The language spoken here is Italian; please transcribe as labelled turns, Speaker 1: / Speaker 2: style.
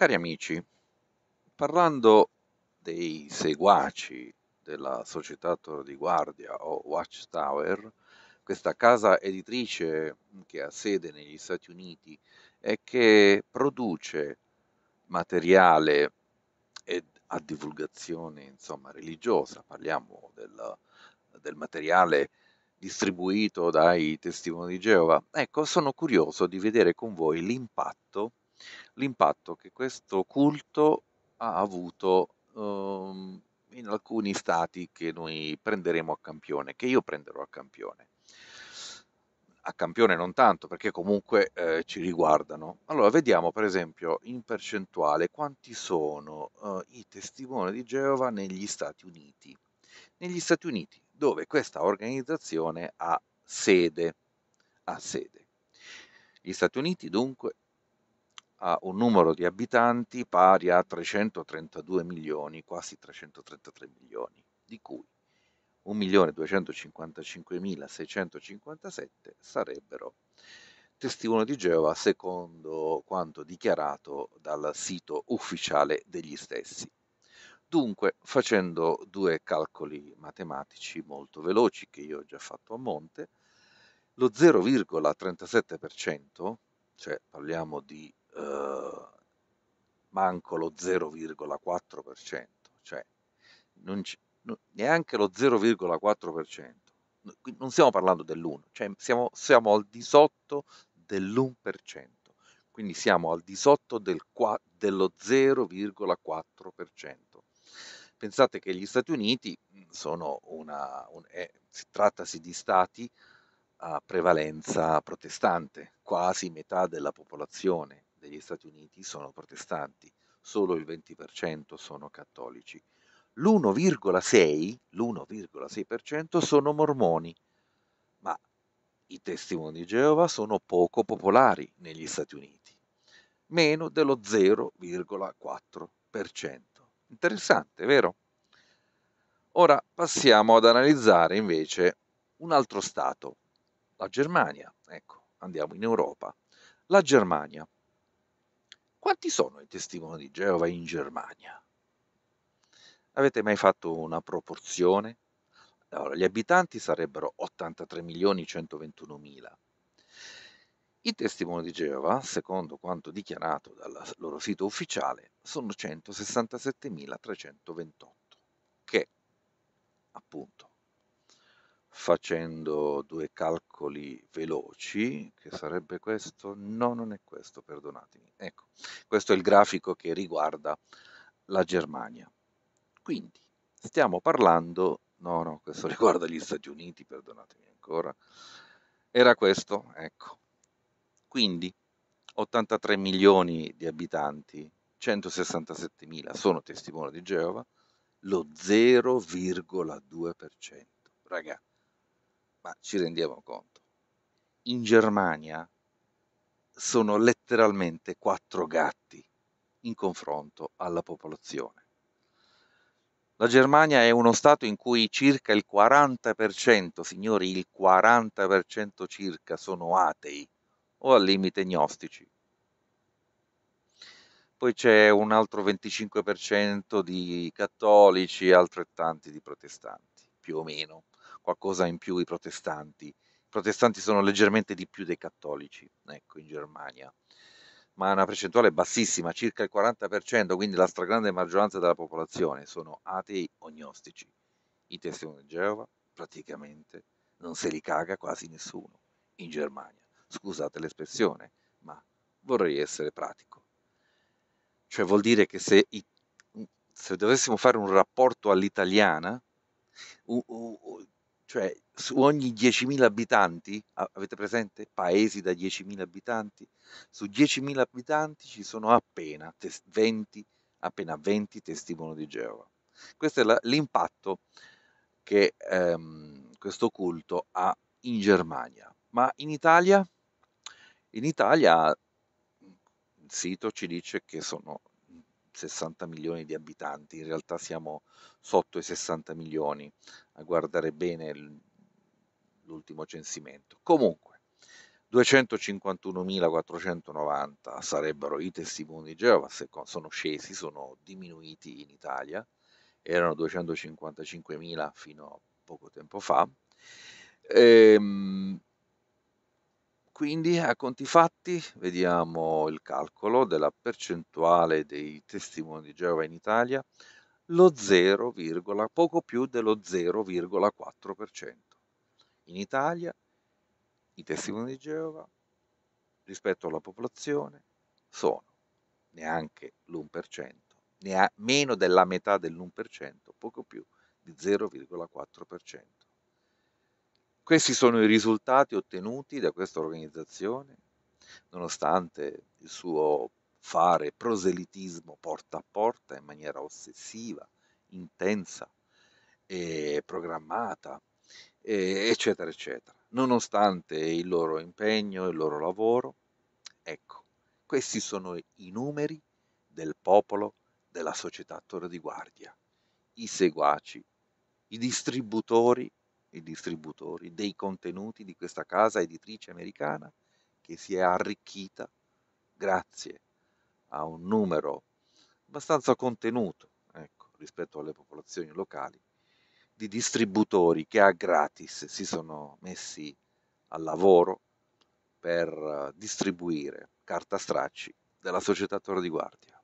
Speaker 1: Cari amici, parlando dei seguaci della società Toro di Guardia o Watchtower, questa casa editrice che ha sede negli Stati Uniti e che produce materiale ed, a divulgazione insomma, religiosa, parliamo del, del materiale distribuito dai testimoni di Geova. Ecco, sono curioso di vedere con voi l'impatto l'impatto che questo culto ha avuto um, in alcuni stati che noi prenderemo a campione, che io prenderò a campione. A campione non tanto, perché comunque eh, ci riguardano. Allora, vediamo per esempio in percentuale quanti sono eh, i testimoni di Geova negli Stati Uniti. Negli Stati Uniti, dove questa organizzazione ha sede. Ha sede. Gli Stati Uniti dunque ha un numero di abitanti pari a 332 milioni, quasi 333 milioni, di cui 1.255.657 sarebbero testimoni di Geova secondo quanto dichiarato dal sito ufficiale degli stessi. Dunque, facendo due calcoli matematici molto veloci che io ho già fatto a monte, lo 0,37%, cioè parliamo di eh, manco lo 0,4%, cioè c- neanche lo 0,4%. Non stiamo parlando dell'1, cioè siamo, siamo al di sotto dell'1%, quindi siamo al di sotto del qua, dello 0,4%. Pensate che gli Stati Uniti mm, sono una, un, eh, si trattasi di stati a prevalenza protestante, quasi metà della popolazione degli Stati Uniti sono protestanti, solo il 20% sono cattolici. L'1,6% sono mormoni, ma i testimoni di Geova sono poco popolari negli Stati Uniti, meno dello 0,4%. Interessante, vero? Ora passiamo ad analizzare invece un altro Stato, la Germania. Ecco, andiamo in Europa. La Germania. Quanti sono i testimoni di Geova in Germania? Avete mai fatto una proporzione? Allora, gli abitanti sarebbero 83.121.000. I testimoni di Geova, secondo quanto dichiarato dal loro sito ufficiale, sono 167.328, che appunto facendo due calcoli veloci, che eh. sarebbe questo? No, non è questo, perdonatemi. Ecco, questo è il grafico che riguarda la Germania. Quindi, stiamo parlando, no, no, questo riguarda gli Stati Uniti, perdonatemi ancora. Era questo, ecco. Quindi, 83 milioni di abitanti, 167 mila sono testimoni di Geova, lo 0,2%. Ragazzi ma ci rendiamo conto. In Germania sono letteralmente quattro gatti in confronto alla popolazione. La Germania è uno Stato in cui circa il 40%, signori, il 40% circa sono atei o al limite gnostici. Poi c'è un altro 25% di cattolici e altrettanti di protestanti, più o meno qualcosa in più i protestanti. I protestanti sono leggermente di più dei cattolici, ecco, in Germania, ma una percentuale bassissima, circa il 40%, quindi la stragrande maggioranza della popolazione sono atei o gnostici. I testimoni di Geova praticamente non se li caga quasi nessuno in Germania. Scusate l'espressione, ma vorrei essere pratico. Cioè vuol dire che se, i, se dovessimo fare un rapporto all'italiana, uh, uh, cioè, su ogni 10.000 abitanti, avete presente paesi da 10.000 abitanti? Su 10.000 abitanti ci sono appena 20, appena 20 testimoni di Geova. Questo è l'impatto che ehm, questo culto ha in Germania. Ma in Italia? In Italia mm, il sito ci dice che sono 60 milioni di abitanti, in realtà siamo sotto i 60 milioni a guardare bene l'ultimo censimento. Comunque, 251.490 sarebbero i testimoni di Geova, sono scesi, sono diminuiti in Italia, erano 255.000 fino a poco tempo fa. Ehm, quindi a conti fatti vediamo il calcolo della percentuale dei testimoni di Geova in Italia, lo 0, poco più dello 0,4%. In Italia i testimoni di Geova rispetto alla popolazione sono neanche l'1%, ne meno della metà dell'1%, poco più di 0,4%. Questi sono i risultati ottenuti da questa organizzazione, nonostante il suo fare proselitismo porta a porta in maniera ossessiva, intensa e programmata, eccetera, eccetera. Nonostante il loro impegno, il loro lavoro, ecco, questi sono i numeri del popolo della società Torre di Guardia, i seguaci, i distributori i distributori dei contenuti di questa casa editrice americana che si è arricchita grazie a un numero abbastanza contenuto ecco, rispetto alle popolazioni locali di distributori che a gratis si sono messi al lavoro per distribuire carta stracci della società Torre di Guardia.